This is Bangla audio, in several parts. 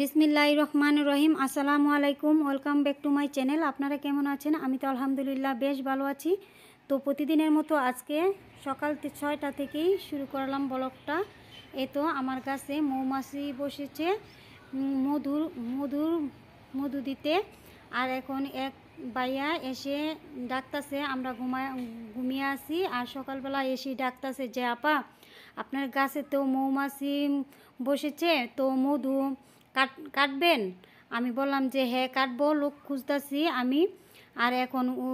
বিসমিল্লা রহমান রহিম আসসালামু আলাইকুম welcome back to my channel আপনারা কেমন আছেন আমি তো আলহামদুলিল্লাহ বেশ ভালো আছি তো প্রতিদিনের মতো আজকে সকাল ছয়টা থেকেই শুরু করলাম ব্লগটা এ তো আমার কাছে মৌমাছি বসেছে মধুর মধুর মধু দিতে আর এখন এক বাইয়া এসে ডাকতাছে আমরা ঘুমা ঘুমিয়ে আসি আর সকালবেলা এসে ডাকতাছে যে আপা আপনার গাছে তো মৌমাছি বসেছে তো মধু কাট কাটবেন আমি বললাম যে হ্যাঁ কাটবো লোক খুঁজতেছি আমি আর এখন ও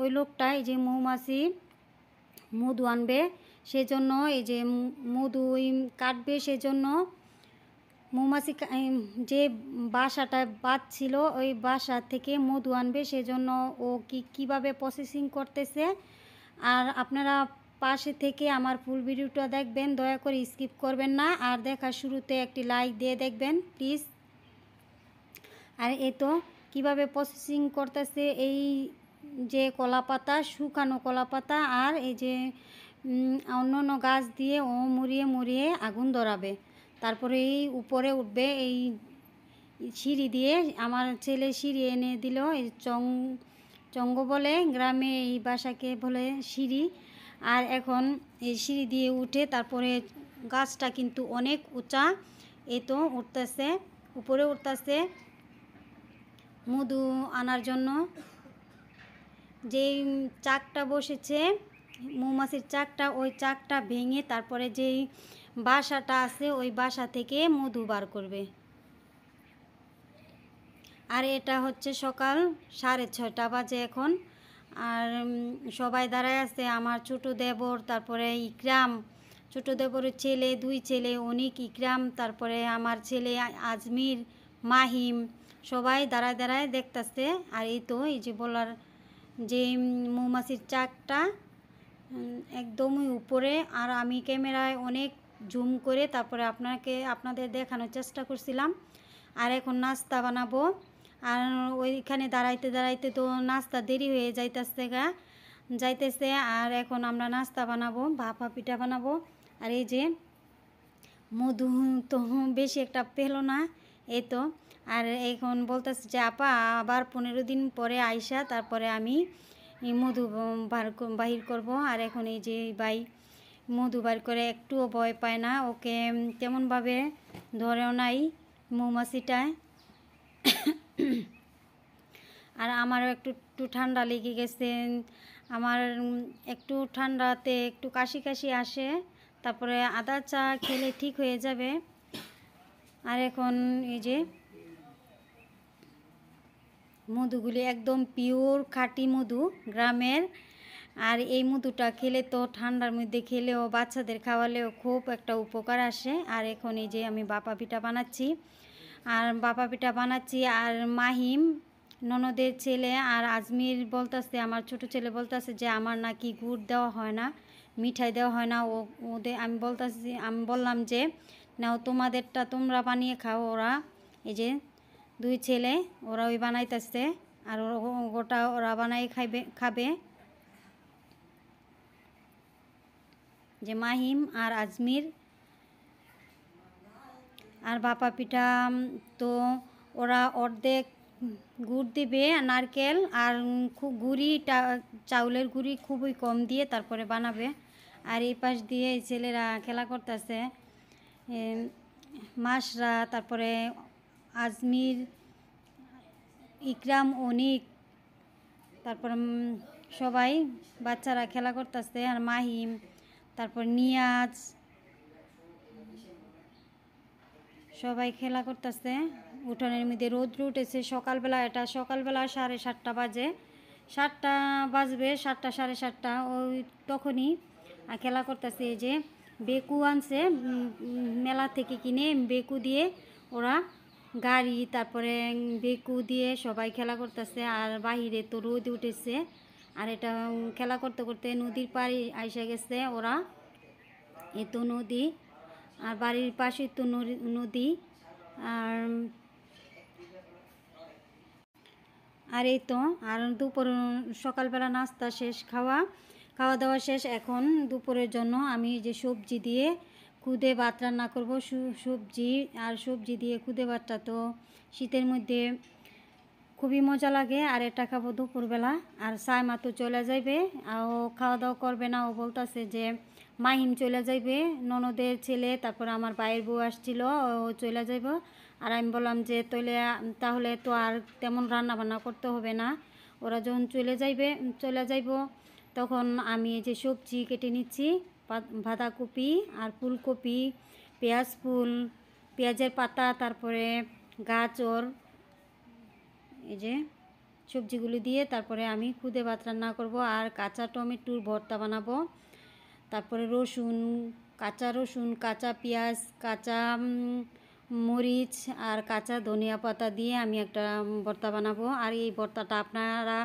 ওই লোকটাই যে মৌমাছি মধু আনবে সেজন্য এই যে মধু কাটবে সেজন্য মৌমাছি যে বাসাটায় ছিল ওই বাসা থেকে মধু আনবে সেজন্য ও কি কিভাবে প্রসেসিং করতেছে আর আপনারা পাশে থেকে আমার ফুল ভিডিওটা দেখবেন দয়া করে স্কিপ করবেন না আর দেখার শুরুতে একটি লাইক দিয়ে দেখবেন প্লিজ আর এ তো কীভাবে প্রসেসিং করতেছে এই যে কলা পাতা শুকানো কলা পাতা আর এই যে অন্য অন্য গাছ দিয়ে ও মুড়িয়ে মুড়িয়ে আগুন ধরাবে তারপরে এই উপরে উঠবে এই সিঁড়ি দিয়ে আমার ছেলে সিঁড়ি এনে দিল এই চং চঙ্গ বলে গ্রামে এই বাসাকে বলে সিঁড়ি আর এখন এই সিঁড়ি দিয়ে উঠে তারপরে গাছটা কিন্তু অনেক উঁচা এ তো উঠতেছে উপরে উঠতেছে মধু আনার জন্য যে চাকটা বসেছে মৌমাছির চাকটা ওই চাকটা ভেঙে তারপরে যেই বাসাটা আছে ওই বাসা থেকে মধু বার করবে আর এটা হচ্ছে সকাল সাড়ে ছয়টা বাজে এখন আর সবাই দাঁড়ায় আছে আমার ছোট দেবর তারপরে ইকরাম ছোট দেবরের ছেলে দুই ছেলে অনিক ইকরাম তারপরে আমার ছেলে আজমির মাহিম সবাই দাঁড়ায় দাঁড়ায় দেখতেছে আর এই তো এই যে বলার যে মৌমাছির চাকটা একদমই উপরে আর আমি ক্যামেরায় অনেক জুম করে তারপরে আপনাকে আপনাদের দেখানোর চেষ্টা করছিলাম আর এখন নাস্তা বানাবো আর ওইখানে দাঁড়াইতে দাঁড়াইতে তো নাস্তা দেরি হয়ে যাইতেছে গা যাইতেছে আর এখন আমরা নাস্তা বানাবো ভাপা পিঠা বানাবো আর এই যে মধু তো বেশি একটা পেলো না এই তো আর এখন বলতেছে যে আপা আবার পনেরো দিন পরে আইসা তারপরে আমি মধু বার বাহির করব আর এখন এই যে বাই মধু বার করে একটুও ভয় পায় না ওকে তেমনভাবে ধরেও নাই মৌমাছিটায় আর আমারও একটু একটু ঠান্ডা লেগে গেছে আমার একটু ঠান্ডাতে একটু কাশি কাশি আসে তারপরে আদা চা খেলে ঠিক হয়ে যাবে আর এখন এই যে মধুগুলি একদম পিওর খাঁটি মধু গ্রামের আর এই মধুটা খেলে তো ঠান্ডার মধ্যে খেলেও বাচ্চাদের খাওয়ালেও খুব একটা উপকার আসে আর এখন এই যে আমি বাপা পিঠা বানাচ্ছি আর বাপা পিঠা বানাচ্ছি আর মাহিম ননদের ছেলে আর আজমির বলতেছে আমার ছোট ছেলে বলতেছে যে আমার নাকি গুড় দেওয়া হয় না মিঠাই দেওয়া হয় না ও ওদের আমি বলতেছি আমি বললাম যে না তোমাদেরটা তোমরা বানিয়ে খাও ওরা এই যে দুই ছেলে ওরা ওই বানাইতেছে আর গোটা ওরা বানাই খাইবে খাবে যে মাহিম আর আজমির আর বাপা পিঠা তো ওরা অর্ধেক গুড় দিবে নারকেল আর খুব গুঁড়িটা চাউলের গুঁড়ি খুবই কম দিয়ে তারপরে বানাবে আর এই পাশ দিয়ে ছেলেরা খেলা করতেছে মাসরা তারপরে আজমির ইকরাম অনিক তারপর সবাই বাচ্চারা খেলা করতেছে আর মাহিম তারপর নিয়াজ সবাই খেলা করতেছে উঠোনের মধ্যে রোদ্র উঠেছে সকালবেলা এটা সকালবেলা সাড়ে সাতটা বাজে সাতটা বাজবে সাতটা সাড়ে সাতটা ওই তখনই খেলা করতেছে এই যে বেকু আনছে মেলা থেকে কিনে বেকু দিয়ে ওরা গাড়ি তারপরে বেকু দিয়ে সবাই খেলা করতেছে আর বাহিরে তো রোদ উঠেছে আর এটা খেলা করতে করতে নদীর পাড়ে আইসা গেছে ওরা এ তো নদী আর বাড়ির পাশে তো নদী আর আর এই তো আর দুপুর সকালবেলা নাস্তা শেষ খাওয়া খাওয়া দাওয়া শেষ এখন দুপুরের জন্য আমি যে সবজি দিয়ে খুদে ভাত রান্না করবো সবজি আর সবজি দিয়ে খুদে ভাতটা তো শীতের মধ্যে খুবই মজা লাগে আর এটা খাবো দুপুরবেলা আর মা তো চলে যাইবে আর ও খাওয়া দাওয়া করবে না ও বলতেছে যে মাহিম চলে যাইবে ননদের ছেলে তারপর আমার ভাইয়ের বউ আসছিল ও চলে যাইব আর আমি বললাম যে তৈলে তাহলে তো আর তেমন রান্না বান্না করতে হবে না ওরা যখন চলে যাইবে চলে যাইব তখন আমি যে সবজি কেটে নিচ্ছি বাঁধাকপি আর ফুলকপি পেঁয়াজ ফুল পেঁয়াজের পাতা তারপরে গাজর এই যে সবজিগুলো দিয়ে তারপরে আমি খুদে ভাত রান্না করব আর কাঁচা টমেটোর ভর্তা বানাবো তারপরে রসুন কাঁচা রসুন কাঁচা পেঁয়াজ কাঁচা মরিচ আর কাঁচা ধনিয়া পাতা দিয়ে আমি একটা ভর্তা বানাবো আর এই ভর্তাটা আপনারা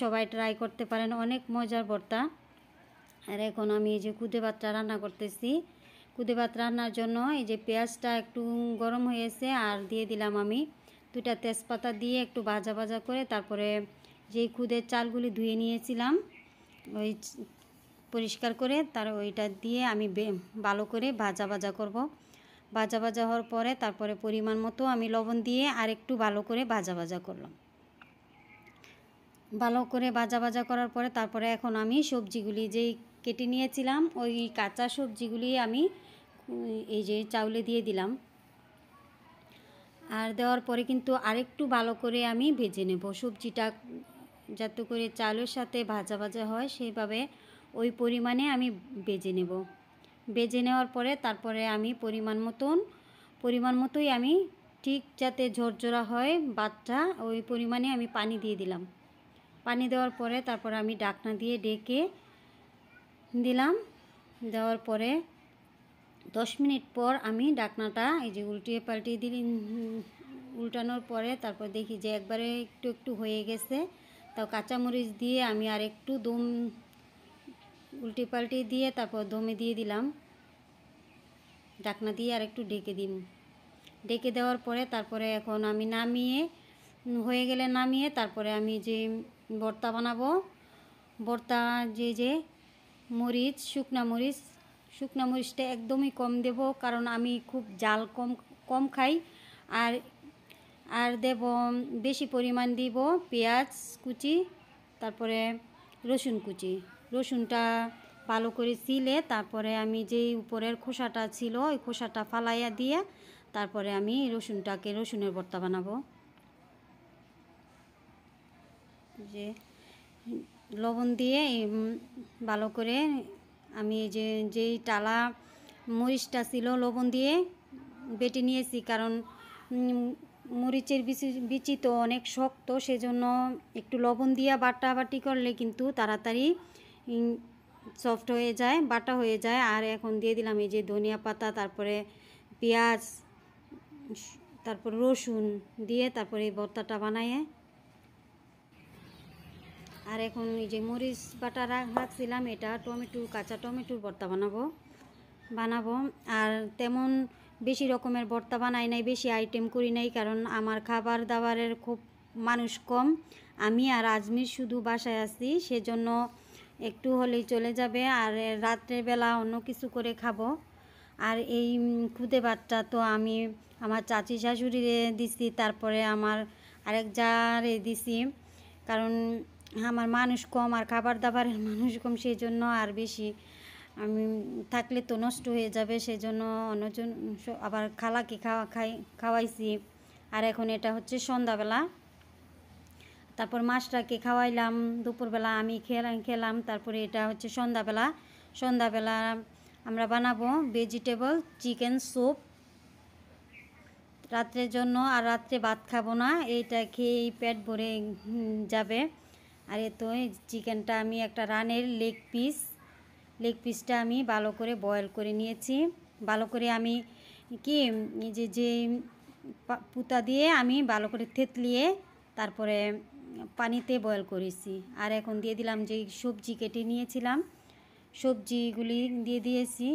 সবাই ট্রাই করতে পারেন অনেক মজার ভর্তা আর এখন আমি এই যে কুদে ভাতটা রান্না করতেছি কুদে ভাত রান্নার জন্য এই যে পেঁয়াজটা একটু গরম হয়েছে আর দিয়ে দিলাম আমি দুটা তেজপাতা দিয়ে একটু ভাজা ভাজা করে তারপরে যেই খুদের চালগুলি ধুয়ে নিয়েছিলাম ওই পরিষ্কার করে তার ওইটা দিয়ে আমি ভালো করে ভাজা ভাজা করব ভাজা ভাজা হওয়ার পরে তারপরে পরিমাণ মতো আমি লবণ দিয়ে আর একটু ভালো করে ভাজা ভাজা করলাম ভালো করে ভাজা ভাজা করার পরে তারপরে এখন আমি সবজিগুলি যেই কেটে নিয়েছিলাম ওই কাঁচা সবজিগুলি আমি এই যে চাউলে দিয়ে দিলাম আর দেওয়ার পরে কিন্তু আরেকটু ভালো করে আমি ভেজে নেব সবজিটা যাতে করে চালের সাথে ভাজা ভাজা হয় সেইভাবে ওই পরিমাণে আমি বেজে নেব বেজে নেওয়ার পরে তারপরে আমি পরিমাণ মতন পরিমাণ মতোই আমি ঠিক যাতে ঝরঝরা হয় বাচ্চা ওই পরিমাণে আমি পানি দিয়ে দিলাম পানি দেওয়ার পরে তারপরে আমি ডাকনা দিয়ে ডেকে দিলাম দেওয়ার পরে দশ মিনিট পর আমি ডাকনাটা এই যে উল্টিয়ে পাল্টিয়ে দিলি উল্টানোর পরে তারপর দেখি যে একবারে একটু একটু হয়ে গেছে তাও কাঁচামরিচ দিয়ে আমি আর একটু দম উল্টে পাল্টে দিয়ে তারপর দমে দিয়ে দিলাম ডাকনা দিয়ে আর একটু ডেকে দিন ডেকে দেওয়ার পরে তারপরে এখন আমি নামিয়ে হয়ে গেলে নামিয়ে তারপরে আমি যে বর্তা বানাবো বর্তা যে যে মরিচ শুকনা মরিচ শুকনো মরিচটা একদমই কম দেব কারণ আমি খুব জাল কম কম খাই আর আর দেব বেশি পরিমাণ দিব পেঁয়াজ কুচি তারপরে রসুন কুচি রসুনটা ভালো করে চিলে তারপরে আমি যেই উপরের খোসাটা ছিল ওই খোসাটা ফালাইয়া দিয়ে তারপরে আমি রসুনটাকে রসুনের ভর্তা বানাবো যে লবণ দিয়ে ভালো করে আমি যে যেই টালা মরিচটা ছিল লবণ দিয়ে বেটে নিয়েছি কারণ মরিচের বিচি বিচি তো অনেক শক্ত সেজন্য একটু লবণ দিয়ে বাটা বাটি করলে কিন্তু তাড়াতাড়ি সফট হয়ে যায় বাটা হয়ে যায় আর এখন দিয়ে দিলাম এই যে ধনিয়া পাতা তারপরে পেঁয়াজ তারপর রসুন দিয়ে তারপরে এই ভর্তাটা বানায় আর এখন এই যে মরিচ বাটা রাখছিলাম এটা টমেটো কাঁচা টমেটোর ভর্তা বানাবো বানাবো আর তেমন বেশি রকমের ভর্তা বানাই নাই বেশি আইটেম করি নাই কারণ আমার খাবার দাবারের খুব মানুষ কম আমি আর আজমির শুধু বাসায় আছি সেজন্য একটু হলেই চলে যাবে আর রাত্রেবেলা অন্য কিছু করে খাবো আর এই খুদে ভাতটা তো আমি আমার চাচি শাশুড়িরে দিছি তারপরে আমার আরেক জারে দিছি কারণ আমার মানুষ কম আর খাবার দাবারের মানুষ কম সেই জন্য আর বেশি আমি থাকলে তো নষ্ট হয়ে যাবে সেই জন্য অন্যজন আবার খালাকে খাওয়া খাই খাওয়াইছি আর এখন এটা হচ্ছে সন্ধ্যাবেলা তারপর মাছটাকে খাওয়াইলাম দুপুরবেলা আমি খেলাম খেলাম তারপরে এটা হচ্ছে সন্ধ্যাবেলা সন্ধ্যাবেলা আমরা বানাবো ভেজিটেবল চিকেন স্যুপ রাত্রের জন্য আর রাত্রে ভাত খাবো না এইটা খেয়েই পেট ভরে যাবে আর এ চিকেনটা আমি একটা রানের লেগ পিস লেগ পিসটা আমি ভালো করে বয়েল করে নিয়েছি ভালো করে আমি কি যে যে পুতা দিয়ে আমি ভালো করে থেতলিয়ে তারপরে পানিতে বয়েল করেছি আর এখন দিয়ে দিলাম যে সবজি কেটে নিয়েছিলাম সবজিগুলি দিয়ে দিয়েছি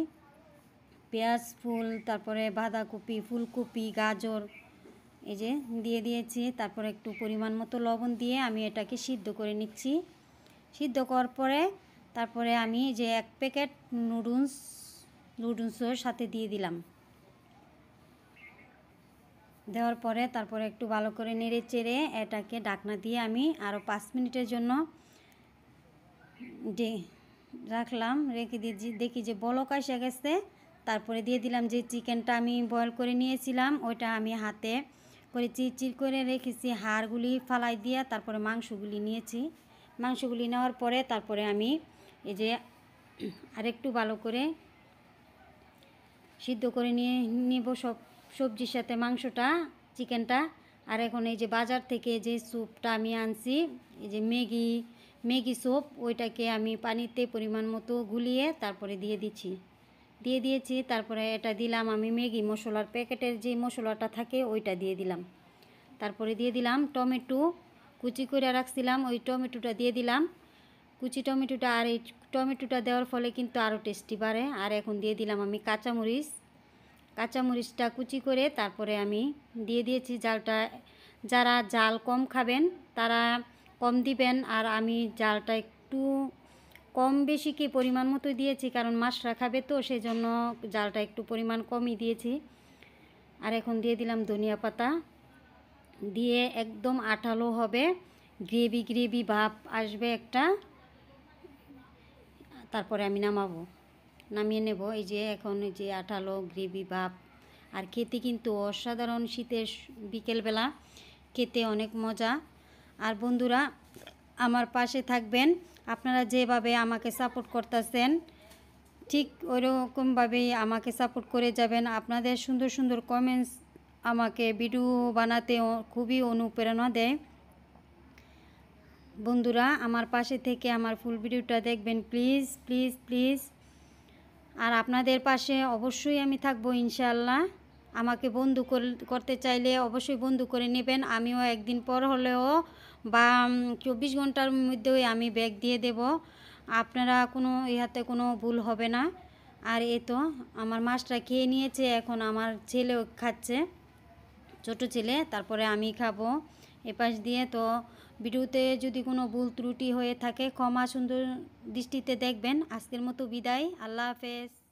পেঁয়াজ ফুল তারপরে বাঁধাকপি ফুলকপি গাজর এই যে দিয়ে দিয়েছি তারপর একটু পরিমাণ মতো লবণ দিয়ে আমি এটাকে সিদ্ধ করে নিচ্ছি সিদ্ধ করার পরে তারপরে আমি যে এক প্যাকেট নুডলস নুডলসের সাথে দিয়ে দিলাম দেওয়ার পরে তারপরে একটু ভালো করে নেড়ে চেড়ে এটাকে ডাকনা দিয়ে আমি আরও পাঁচ মিনিটের জন্য রাখলাম রেখে দিয়ে দেখি যে বলক এসে গেছে তারপরে দিয়ে দিলাম যে চিকেনটা আমি বয়েল করে নিয়েছিলাম ওইটা আমি হাতে করে চিরচির করে রেখেছি হাড়গুলি ফালাই দিয়ে তারপরে মাংসগুলি নিয়েছি মাংসগুলি নেওয়ার পরে তারপরে আমি এই যে আরেকটু ভালো করে সিদ্ধ করে নিয়ে নেব সব সবজির সাথে মাংসটা চিকেনটা আর এখন এই যে বাজার থেকে যে স্যুপটা আমি আনছি এই যে ম্যাগি ম্যাগি স্যুপ ওইটাকে আমি পানিতে পরিমাণ মতো গুলিয়ে তারপরে দিয়ে দিচ্ছি দিয়ে দিয়েছি তারপরে এটা দিলাম আমি ম্যাগি মশলার প্যাকেটের যে মশলাটা থাকে ওইটা দিয়ে দিলাম তারপরে দিয়ে দিলাম টমেটো কুচি করে রাখছিলাম ওই টমেটোটা দিয়ে দিলাম কুচি টমেটোটা আর এই টমেটোটা দেওয়ার ফলে কিন্তু আরও টেস্টি বাড়ে আর এখন দিয়ে দিলাম আমি কাঁচামরিচ কাঁচামরিচটা কুচি করে তারপরে আমি দিয়ে দিয়েছি জালটা যারা জাল কম খাবেন তারা কম দিবেন আর আমি জালটা একটু কম বেশি কি পরিমাণ মতো দিয়েছি কারণ মাছ রাখাবে তো সেই জন্য জালটা একটু পরিমাণ কমই দিয়েছি আর এখন দিয়ে দিলাম ধনিয়া পাতা দিয়ে একদম আঠালো হবে গ্রেভি গ্রেভি ভাব আসবে একটা তারপরে আমি নামাবো নামিয়ে নেব এই যে এখন যে আঠালো গ্রেভি ভাব আর খেতে কিন্তু অসাধারণ শীতের বিকেলবেলা খেতে অনেক মজা আর বন্ধুরা আমার পাশে থাকবেন আপনারা যেভাবে আমাকে সাপোর্ট করতেছেন ঠিক ওইরকমভাবেই আমাকে সাপোর্ট করে যাবেন আপনাদের সুন্দর সুন্দর কমেন্টস আমাকে ভিডিও বানাতে খুবই অনুপ্রেরণা দেয় বন্ধুরা আমার পাশে থেকে আমার ফুল ভিডিওটা দেখবেন প্লিজ প্লিজ প্লিজ আর আপনাদের পাশে অবশ্যই আমি থাকবো ইনশাল্লাহ আমাকে বন্ধু করতে চাইলে অবশ্যই বন্ধু করে নেবেন আমিও একদিন পর হলেও বা চব্বিশ ঘন্টার ওই আমি ব্যাগ দিয়ে দেব আপনারা কোনো ইহাতে কোনো ভুল হবে না আর এ তো আমার মাছটা খেয়ে নিয়েছে এখন আমার ছেলেও খাচ্ছে ছোট ছেলে তারপরে আমি খাবো এপাশ দিয়ে তো ভিডিওতে যদি কোনো ভুল ত্রুটি হয়ে থাকে ক্ষমা সুন্দর দৃষ্টিতে দেখবেন আজকের মতো বিদায় আল্লাহ হাফেজ